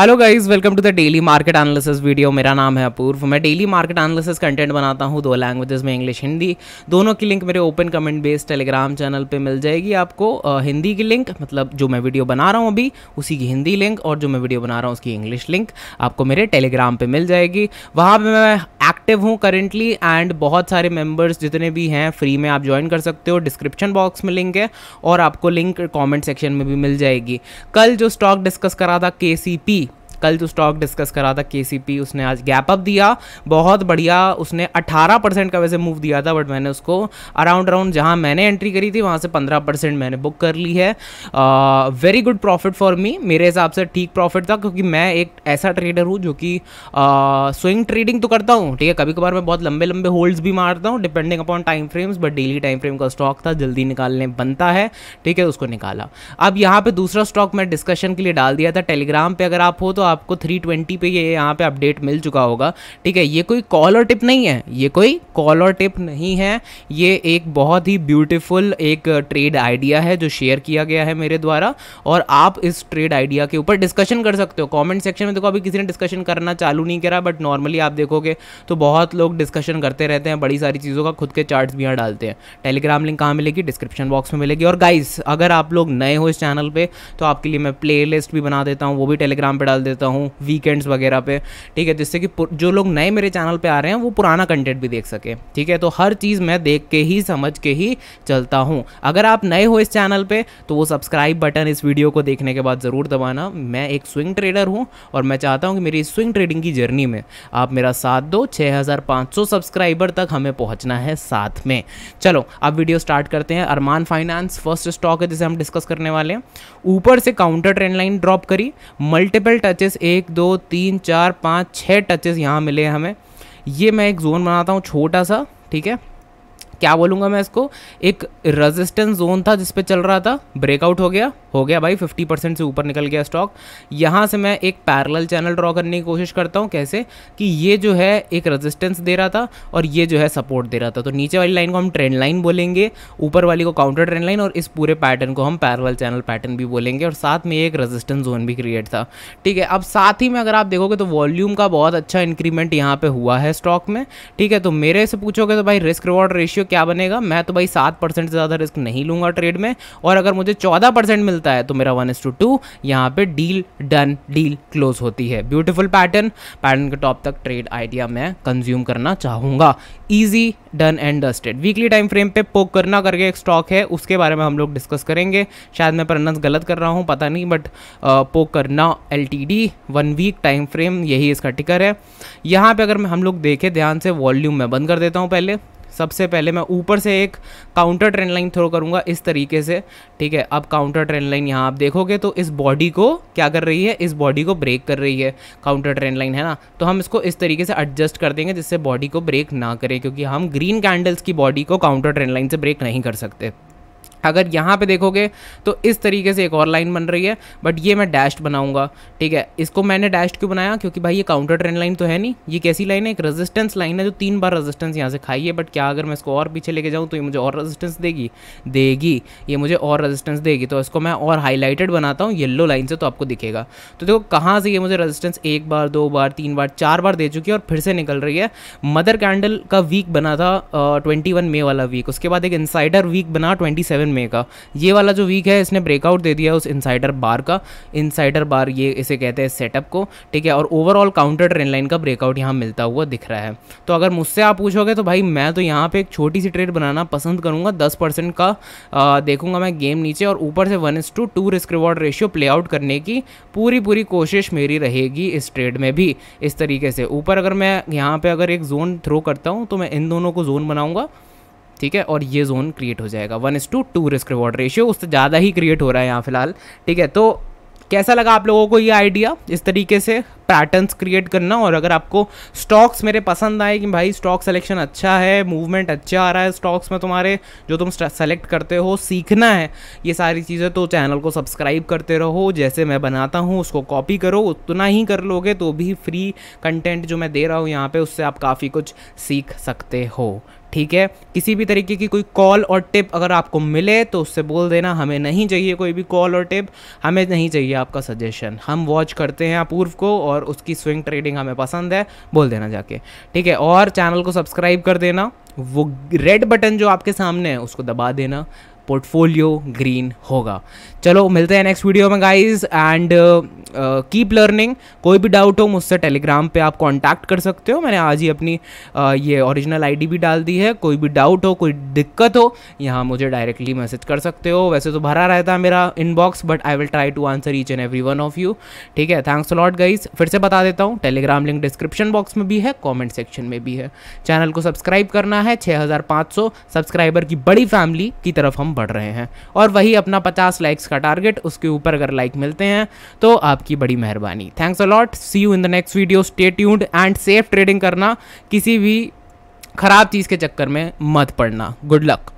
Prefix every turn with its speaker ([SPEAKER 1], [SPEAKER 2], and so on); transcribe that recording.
[SPEAKER 1] hello guys welcome to the daily market analysis video मेरा नाम है अपूर्व मैं डेली मार्केट एनालिसिस कंटेंट बनाता हूँ दो लैंग्वेजेस में इंग्लिश हिंदी दोनों की लिंक मेरे open comment based Telegram channel पे मिल जाएगी आपको आ, हिंदी की लिंक मतलब जो मैं वीडियो बना रहा हूँ अभी उसी की हिंदी लिंक और जो मैं वीडियो बना रहा हूँ उसकी इंग्लिश लिंक आपको मेरे टेलीग्राम पर मिल जाएगी वहाँ पर मैं एक्टिव हूँ करेंटली एंड बहुत सारे मेम्बर्स जितने भी हैं फ्री में आप ज्वाइन कर सकते हो डिस्क्रिप्शन बॉक्स में लिंक है और आपको लिंक कॉमेंट सेक्शन में भी मिल जाएगी कल जो स्टॉक डिस्कस करा था के कल जो स्टॉक डिस्कस करा था के उसने आज गैप अप दिया बहुत बढ़िया उसने 18 परसेंट का वैसे मूव दिया था बट मैंने उसको अराउंड अराउंड जहाँ मैंने एंट्री करी थी वहाँ से 15 परसेंट मैंने बुक कर ली है very good profit for me मेरे हिसाब से ठीक प्रॉफिट था क्योंकि मैं एक ऐसा ट्रेडर हूँ जो कि स्विंग ट्रेडिंग तो करता हूँ ठीक है कभी कभार मैं बहुत लंबे लंबे होल्ड्स भी मारता हूँ depending upon time frames but daily time frame का स्टॉक था जल्दी निकालने बनता है ठीक है उसको निकाला अब यहाँ पर दूसरा स्टॉक मैं डिस्कशन के लिए डाल दिया था टेलीग्राम पर अगर आप हो तो आपको 320 पे ये यहाँ पे अपडेट मिल चुका होगा ठीक है ये कोई कॉल और टिप नहीं है ये कोई कॉल और टिप नहीं है ये एक बहुत ही ब्यूटीफुल एक ट्रेड आइडिया है जो शेयर किया गया है मेरे द्वारा और आप इस ट्रेड आइडिया के ऊपर डिस्कशन कर सकते हो कॉमेंट सेक्शन में देखो अभी किसी ने डिस्कशन करना चालू नहीं करा बट नॉर्मली आप देखोगे तो बहुत लोग डिस्कशन करते रहते हैं बड़ी सारी चीज़ों का खुद के चार्ट भी यहाँ डालते हैं टेलीग्राम लिंक कहाँ मिलेगी डिस्क्रिप्शन बॉक्स में मिलेगी और गाइस अगर आप लोग नए हो इस चैनल पे तो आपके लिए मैं प्लेलिस्ट भी बना देता हूँ वो भी टेलीग्राम पे डाल देता देता हूँ वीकेंड्स वगैरह पे ठीक है जिससे कि जो लोग नए मेरे चैनल पे आ रहे हैं वो पुराना कंटेंट भी देख सके ठीक है तो हर चीज़ मैं देख के ही समझ के ही चलता हूँ अगर आप नए हो इस चैनल पर तो वो सब्सक्राइब बटन इस वीडियो को देखने के बाद ज़रूर दबाना मैं एक स्विंग ट्रेडर हूँ और मैं चाहता हूँ कि मेरी स्विंग ट्रेडिंग की जर्नी में आप मेरा साथ दो छः सब्सक्राइबर तक हमें पहुँचना है साथ में चलो अब वीडियो स्टार्ट करते हैं अरमान फाइनेंस फर्स्ट स्टॉक है जिसे हम डिस्कस करने वाले हैं ऊपर से काउंटर ट्रेंड लाइन ड्रॉप करी मल्टीपल टचेस टचेस एक दो तीन चार पाँच छः टचेस यहाँ मिले हैं हमें ये मैं एक जोन बनाता हूँ छोटा सा ठीक है क्या बोलूँगा मैं इसको एक रेजिस्टेंस जोन था जिस पे चल रहा था ब्रेकआउट हो गया हो गया भाई 50 परसेंट से ऊपर निकल गया स्टॉक यहाँ से मैं एक पैरल चैनल ड्रॉ करने की कोशिश करता हूँ कैसे कि ये जो है एक रेजिस्टेंस दे रहा था और ये जो है सपोर्ट दे रहा था तो नीचे वाली लाइन को हम ट्रेंड लाइन बोलेंगे ऊपर वाली को काउंटर ट्रेंड लाइन और इस पूरे पैटर्न को हम पैरल चैनल पैटर्न भी बोलेंगे और साथ में एक रजिस्टेंस जोन भी क्रिएट था ठीक है अब साथ ही में अगर आप देखोगे तो वॉल्यूम का बहुत अच्छा इंक्रीमेंट यहाँ पर हुआ है स्टॉक में ठीक है तो मेरे से पूछोगे तो भाई रिस्क रिवॉर्ड रेशियो क्या बनेगा मैं तो भाई सात परसेंट से ज़्यादा रिस्क नहीं लूँगा ट्रेड में और अगर मुझे चौदह परसेंट मिलता है तो मेरा वन एस टू टू यहाँ पर डील डन डील क्लोज होती है ब्यूटीफुल पैटर्न पैटर्न के टॉप तक ट्रेड आइडिया मैं कंज्यूम करना चाहूँगा easy done and dusted weekly time frame पे पोक करना करके एक स्टॉक है उसके बारे में हम लोग डिस्कस करेंगे शायद मैं प्रनस गलत कर रहा हूँ पता नहीं बट पोक करना L T D one week time frame यही इसका टिकर है यहाँ पे अगर मैं हम लोग देखें ध्यान से वॉल्यूम मैं बंद कर देता हूँ पहले सबसे पहले मैं ऊपर से एक काउंटर ट्रेंड लाइन थ्रो करूँगा इस तरीके से ठीक है अब काउंटर ट्रेंड लाइन यहाँ आप देखोगे तो इस बॉडी को क्या कर रही है इस बॉडी को ब्रेक कर रही है काउंटर ट्रेंड लाइन है ना तो हम इसको इस तरीके से एडजस्ट कर देंगे जिससे बॉडी को ब्रेक ना करें क्योंकि हम ग्रीन कैंडल्स की बॉडी को काउंटर ट्रेंड लाइन से ब्रेक नहीं कर सकते अगर यहाँ पे देखोगे तो इस तरीके से एक और लाइन बन रही है बट ये मैं डैश्ड बनाऊंगा ठीक है इसको मैंने डैश क्यों बनाया क्योंकि भाई ये काउंटर ट्रेंड लाइन तो है नहीं ये कैसी लाइन है एक रेजिस्टेंस लाइन है जो तीन बार रेजिस्टेंस यहाँ से खाई है बट क्या अगर मैं इसको और पीछे लेके जाऊँ तो ये मुझे और रजिस्टेंस देगी देगी ये मुझे और रजिस्टेंस देगी तो इसको मैं और हाईलाइटेड बनाता हूँ येल्लो लाइन से तो आपको दिखेगा तो देखो कहाँ से ये मुझे रजिस्टेंस एक बार दो बार तीन बार चार बार दे चुकी है और फिर से निकल रही है मदर कैंडल का वीक बना था ट्वेंटी मे वाला वीक उसके बाद एक इंसाइडर वीक बना ट्वेंटी थाउजेंड में का ये वाला जो वीक है इसने ब्रेकआउट दे दिया उस इनसाइडर बार का इनसाइडर बार ये इसे कहते हैं सेटअप को ठीक है और ओवरऑल काउंटर ट्रेन लाइन का ब्रेकआउट यहाँ मिलता हुआ दिख रहा है तो अगर मुझसे आप पूछोगे तो भाई मैं तो यहाँ पर एक छोटी सी ट्रेड बनाना पसंद करूँगा दस का आ, देखूंगा मैं गेम नीचे और ऊपर से one is to two risk reward ratio play out करने की पूरी पूरी कोशिश मेरी रहेगी इस ट्रेड में भी इस तरीके से ऊपर अगर मैं यहाँ पे अगर एक जोन थ्रो करता हूँ तो मैं इन दोनों को जोन बनाऊँगा ठीक है और ये जोन क्रिएट हो जाएगा one is to two risk reward ratio उससे ज़्यादा ही क्रिएट हो रहा है यहाँ फिलहाल ठीक है तो कैसा लगा आप लोगों को ये आइडिया इस तरीके से पैटर्न्स क्रिएट करना और अगर आपको स्टॉक्स मेरे पसंद आए कि भाई स्टॉक सिलेक्शन अच्छा है मूवमेंट अच्छा आ रहा है स्टॉक्स में तुम्हारे जो तुम सेलेक्ट करते हो सीखना है ये सारी चीज़ें तो चैनल को सब्सक्राइब करते रहो जैसे मैं बनाता हूँ उसको कॉपी करो उतना ही कर लोगे तो भी फ्री कंटेंट जो मैं दे रहा हूँ यहाँ पर उससे आप काफ़ी कुछ सीख सकते हो ठीक है किसी भी तरीके की कोई कॉल और टिप अगर आपको मिले तो उससे बोल देना हमें नहीं चाहिए कोई भी कॉल और टिप हमें नहीं चाहिए आपका सजेशन हम वॉच करते हैं अपूर्व को और उसकी स्विंग ट्रेडिंग हमें पसंद है बोल देना जाके ठीक है और चैनल को सब्सक्राइब कर देना वो रेड बटन जो आपके सामने है उसको दबा देना पोर्टफोलियो ग्रीन होगा चलो मिलते हैं नेक्स्ट वीडियो में गाइज एंड कीप लर्निंग कोई भी डाउट हो मुझसे टेलीग्राम पे आप कांटेक्ट कर सकते हो मैंने आज ही अपनी uh, ये ओरिजिनल आईडी भी डाल दी है कोई भी डाउट हो कोई दिक्कत हो यहाँ मुझे डायरेक्टली मैसेज कर सकते हो वैसे तो भरा रहता है मेरा inbox but I will try to answer each and every one of you ठीक है थैंक्स लॉट गाइज फिर से बता देता हूँ टेलीग्राम लिंक डिस्क्रिप्शन बॉक्स में भी है कॉमेंट सेक्शन में भी है चैनल को सब्सक्राइब करना है छः सब्सक्राइबर की बड़ी फैमिली की तरफ हम बढ़ रहे हैं और वही अपना पचास लाइक्स का टारगेट उसके ऊपर अगर लाइक मिलते हैं तो आपकी बड़ी मेहरबानी thanks a lot see you in the next video stay tuned and safe trading करना किसी भी ख़राब चीज़ के चक्कर में मत पड़ना गुड लक